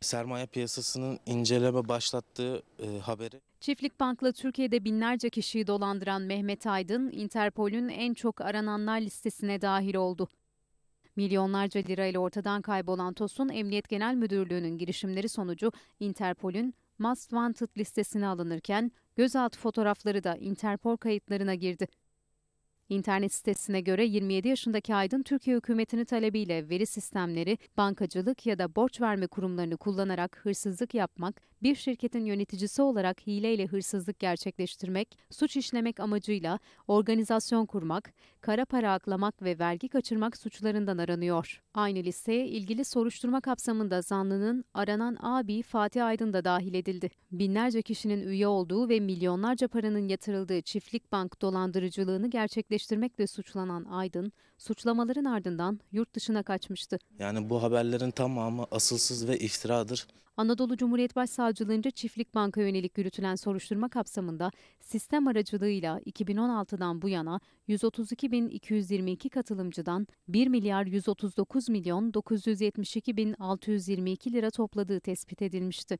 sermaye piyasasının inceleme başlattığı e, haberi. Çiftlik Bank'la Türkiye'de binlerce kişiyi dolandıran Mehmet Aydın, Interpol'ün en çok arananlar listesine dahil oldu. Milyonlarca lirayla ortadan kaybolan Tosun, Emniyet Genel Müdürlüğü'nün girişimleri sonucu Interpol'ün Must Wanted listesine alınırken gözaltı fotoğrafları da Interpol kayıtlarına girdi. İnternet sitesine göre 27 yaşındaki Aydın Türkiye hükümetini talebiyle veri sistemleri, bankacılık ya da borç verme kurumlarını kullanarak hırsızlık yapmak, bir şirketin yöneticisi olarak hileyle hırsızlık gerçekleştirmek, suç işlemek amacıyla organizasyon kurmak, kara para aklamak ve vergi kaçırmak suçlarından aranıyor. Aynı listeye ilgili soruşturma kapsamında zanlının aranan abi Fatih Aydın da dahil edildi. Binlerce kişinin üye olduğu ve milyonlarca paranın yatırıldığı çiftlik bank dolandırıcılığını gerçekleştirdi gerçekleştirmekle suçlanan Aydın, suçlamaların ardından yurt dışına kaçmıştı. Yani bu haberlerin tamamı asılsız ve iftiradır. Anadolu Cumhuriyet Başsavcılığınca Çiftlik Banka yönelik yürütülen soruşturma kapsamında sistem aracılığıyla 2016'dan bu yana 132.222 katılımcıdan 1 milyar 139 milyon 972 bin 622 lira topladığı tespit edilmişti.